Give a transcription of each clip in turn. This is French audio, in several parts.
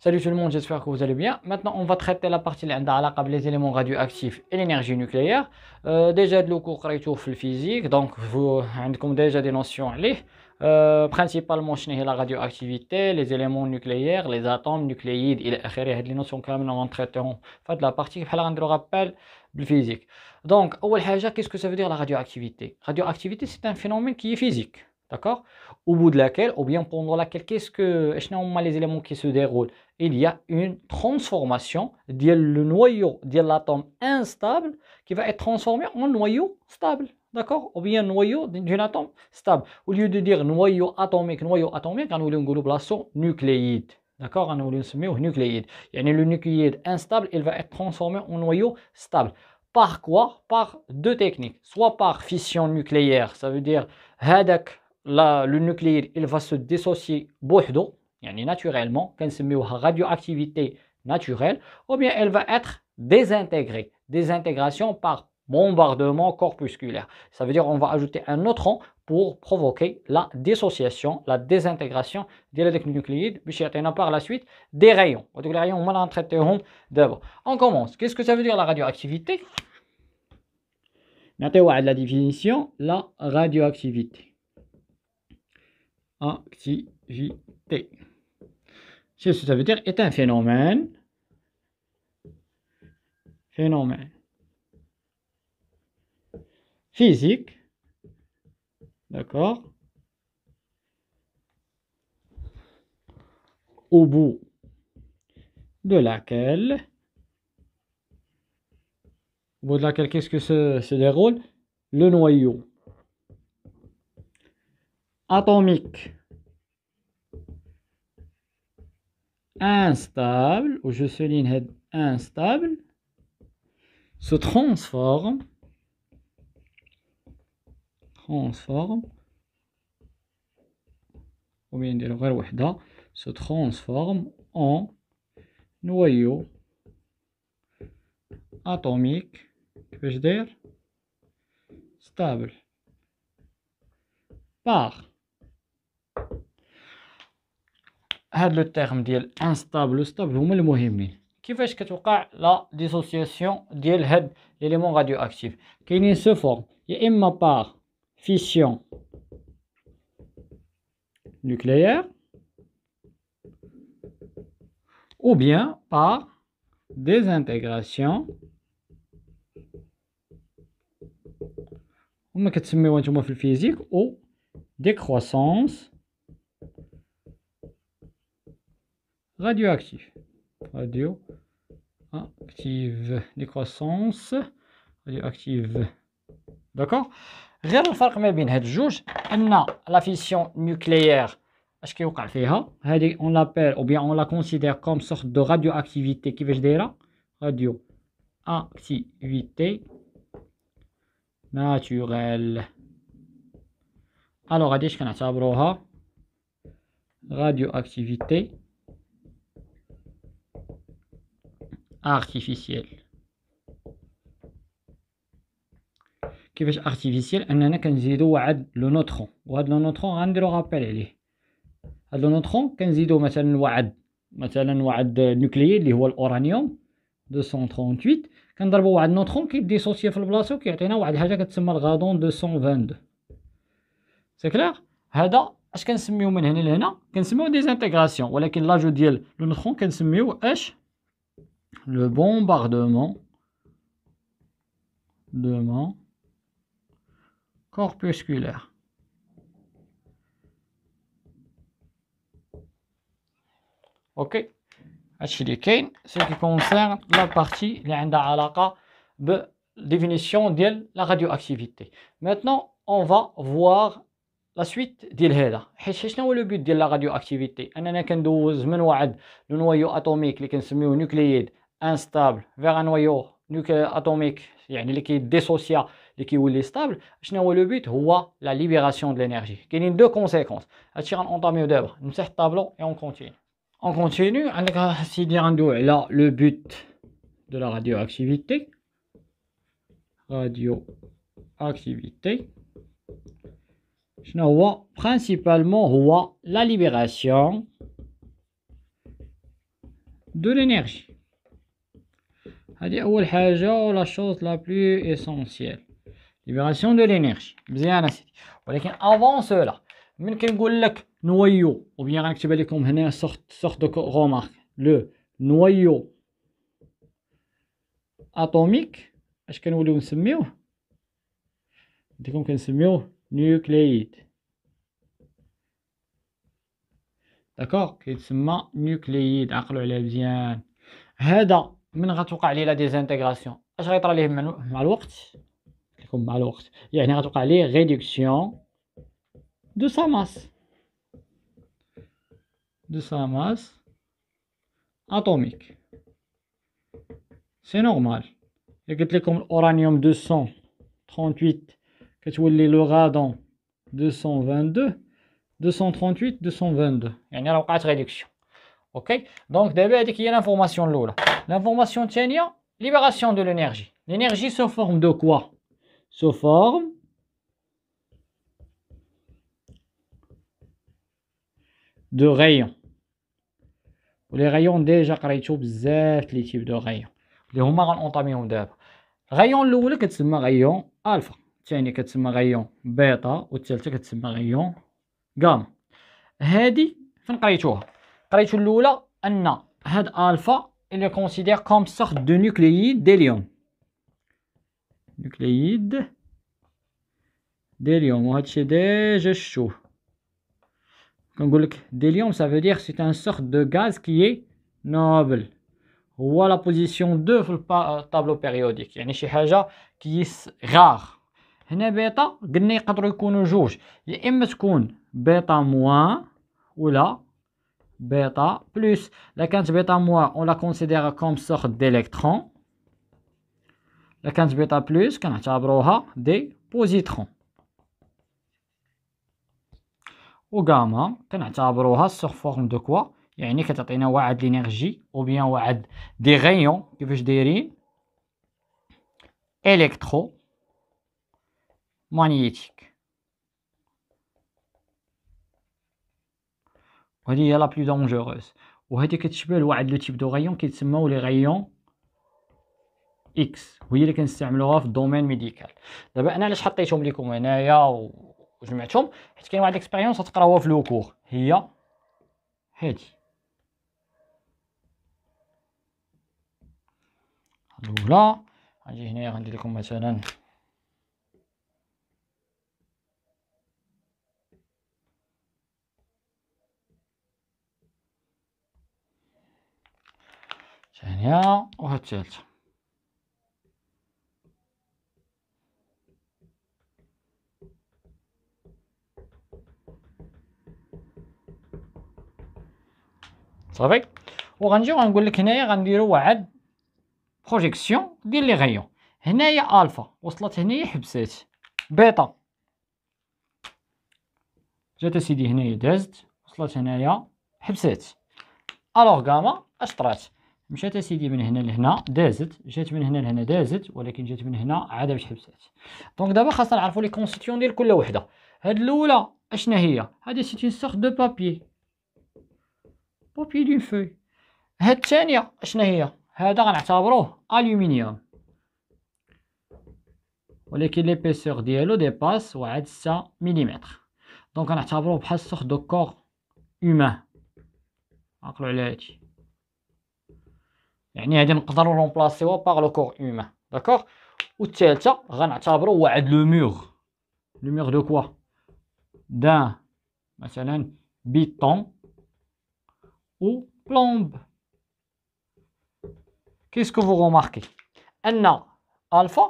Salut tout le monde, j'espère que vous allez bien. Maintenant, on va traiter la partie qui a les éléments radioactifs et l'énergie nucléaire. Euh, déjà, de l'eau cours la physique, donc vous avez hein, déjà des notions. Euh, principalement principalement la radioactivité les éléments nucléaires les atomes nucléides il les notions quand même en traiter de la partie rappeler rappel le physique donc qu'est-ce que ça veut dire la radioactivité radioactivité c'est un phénomène qui est physique d'accord au bout de laquelle ou bien pendant laquelle qu'est-ce que les éléments qui se déroulent il y a une transformation du noyau de l'atome instable qui va être transformé en noyau stable D'accord Ou bien noyau d'un atome stable. Au lieu de dire noyau atomique, noyau atomique, on va dire blason nucléide. D'accord On va au nucléide. Yani le nucléide instable, il va être transformé en noyau stable. Par quoi Par deux techniques. Soit par fission nucléaire, ça veut dire hadak, le nucléide, il va se dissocier bohdo, yani naturellement, qu'on se met radioactivité naturelle, ou bien elle va être désintégrée. Désintégration par bombardement corpusculaire. Ça veut dire qu'on va ajouter un neutron pour provoquer la dissociation, la désintégration des l'électronucléide, puis par la suite des rayons. Les rayons, on va traiter d'abord. On commence. Qu'est-ce que ça veut dire la radioactivité la définition, la radioactivité. Activité. Ce que ça veut dire est un phénomène. Phénomène physique, d'accord Au bout de laquelle, au bout de laquelle, qu'est-ce que se, se déroule Le noyau atomique instable, ou je souligne instable, se transforme Transforme ou bien se transforme en noyau atomique, qui stable par le terme d'instable, le stable, qui veut dire que la dissociation d'élément radioactif qui se forme, il y part fission nucléaire ou bien par désintégration ou physique ou décroissance radioactive radioactive décroissance radioactive d'accord la fission nucléaire, la considère comme sorte de radioactivité naturelle. Alors, Radioactivité artificielle. كيفاش ارتيفيسيال اننا كنزيدو واحد لو نوترون وهاد لو نوترون غنديرو رابيل عليه هاد لو نوترون كنزيدو مثلا واحد مثلا واحد نوكليي اللي هو الاورانيوم 238 كنضربو واحد نوترون كيديسوسيي في البلاصه كيعطينا واحد الحاجه كتسمى الغادون 222 سي كلير هذا اش كنسميو من هنا لهنا كنسميو ديزانتيغراسيون ولكن لاجو ديال لو نوترون كنسميو اش لو بومباردمون دومون corpusculaire. Ok, ce qui concerne la partie qui a de la définition de la radioactivité. Maintenant, on va voir la suite de la le but de la radioactivité le noyau atomique, qui est nucléide, instable, vers un noyau atomique, qui est dissocié. Qui est stable, je le but est la libération de l'énergie. Il y a deux conséquences. On va tirer un entamé d'œuvre, on va tirer tableau et on continue. On continue, on va dire que le but de la radioactivité, je n'ai pas principalement la libération de l'énergie. cest à la chose la plus essentielle. ليبراسيون دو لينيرجي مزيان اسيدي ولكن افون سولا من كنقول لك نويو وبيان غنكتبها لكم هنا سوخت سوخت دو غومارك لو نويو اتوميك اش كنوليو نسميوه ديكم كنسميوه نيوكليد داكوغ كيتسمى نيوكليد عقلوا عليه مزيان هذا من غتوقع ليه لا ديزانتيغراسيون اش غيطرى ليه مع الوقت Il y a une tout les réductions de sa masse. De sa masse atomique. C'est normal. Et a tu comme l'uranium 238, que tu veux les ler dans 222, 238, 222. Il y a donc pas de réduction. Donc il y a l'information de l'eau là. L'information de la libération de l'énergie. L'énergie se forme de quoi sous forme de rayons. Les rayons déjà قريتو بزاف لي تيب دو rayon. اللي هما غنطاميهم دابا غيون الاولى كتسمى غيون الفا الثانيه كتسمى غيون بيتا والثالثه كتسمى غيون غاما هادي فين قريتوها قريتو الاولى ان هاد الفا اللي كونسيدير كوم سورت دو نوكلييد ديليون nucléides. D'hélium. délium, ça veut dire que c'est une sorte de gaz qui est noble. Ou à la position 2 par tableau périodique. Il y a des choses qui sont rares. هنا a قلنا يقدر يكونوا جوج يا bêta moins ou là plus. La La لكانت bêta moins, on la considère comme sorte d'électron. لكانت بيتا بلس كنعتبروها دي بوزيترون وغاما كنعتبروها سوغ فورم دو كوا يعني كتعطينا واحد لينيرجي او بيان واحد دي غيون كيفاش دايرين الكترو مانيتيك وهذه هي لا بلو دونجوروز وهذه كتشبه لواحد لو تيب دو غيون كيتسماو لي غيون اكس وهي اللي كنستعملوها في الدومين ميديكال دابا انا علاش حطيتهم لكم هنايا وجمعتهم حيت كاين واحد الاكسبيريونس غتقراوها في لوكور هي هادي الاولى غنجي هنايا غندير لكم مثلا ثانيه وهالثالثه الثالثه صافي وغنجيو غنقول لك هنايا غنديرو واحد بروجيكسيون ديال لي غيون هنايا الفا وصلت هنايا حبسات بيتا جات سيدي هنايا دازت وصلت هنايا حبسات الوغ غاما اش طرات مشات سيدي من هنا لهنا دازت جات من هنا لهنا دازت ولكن جات من هنا عاد باش حبسات دونك دابا خاصنا نعرفوا لي كونستيتيون ديال كل وحده هاد الاولى اشنا هي هادي سيتي سورت دو بابي بوبي دون فوي هاد الثانية شنو هي هذا غنعتبروه الومنيوم ولكن ليبيسور ديالو ديباس واحد ستة مليمتر دونك غنعتبروه بحال سوخ دو كور هومان عقلوا على هادشي يعني هادي نقدرو رومبلاسيوها باغ لو كور هومان داكوغ والثالثه غنعتبروا واحد لو مور لو مور دو كوا دان مثلا بيتون Ou plomb. Qu'est-ce que vous remarquez? Élément alpha,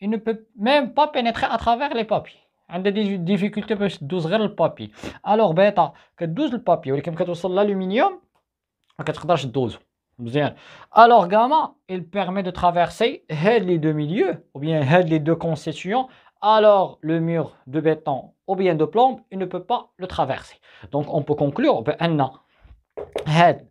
il ne peut même pas pénétrer à travers les papiers. Elle a des difficultés pour 12 le papier. Alors bêta que 12 le papier? Il est comme 40% l'aluminium, 40% Alors gamma, il permet de traverser les deux milieux, ou bien les deux constituants. Alors le mur de béton, ou bien de plombe il ne peut pas le traverser. Donc on peut conclure, Élément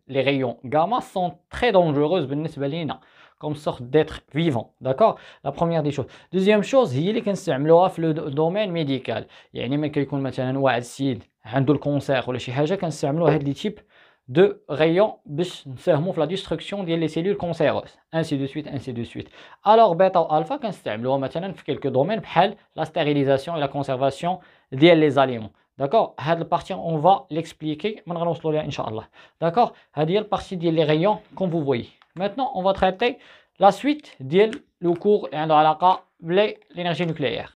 les rayons gamma sont très dangereux ben, comme sorte d'être vivant. D'accord La première des choses. Deuxième chose, il y a des dans le domaine médical. Il y a des gens qui ont des gens cancer ou des choses qui ont des types de rayons bis nous la destruction des cellules cancéreuses ainsi de suite ainsi de suite alors bêta ou alpha qu'on utilise maintenant dans quelques domaines la stérilisation et la conservation des aliments D'accord Cette la partie, on va l'expliquer. On va Inch'Allah. D'accord C'est la partie des rayons, comme vous voyez. Maintenant, on va traiter la suite du cours et l'énergie nucléaire.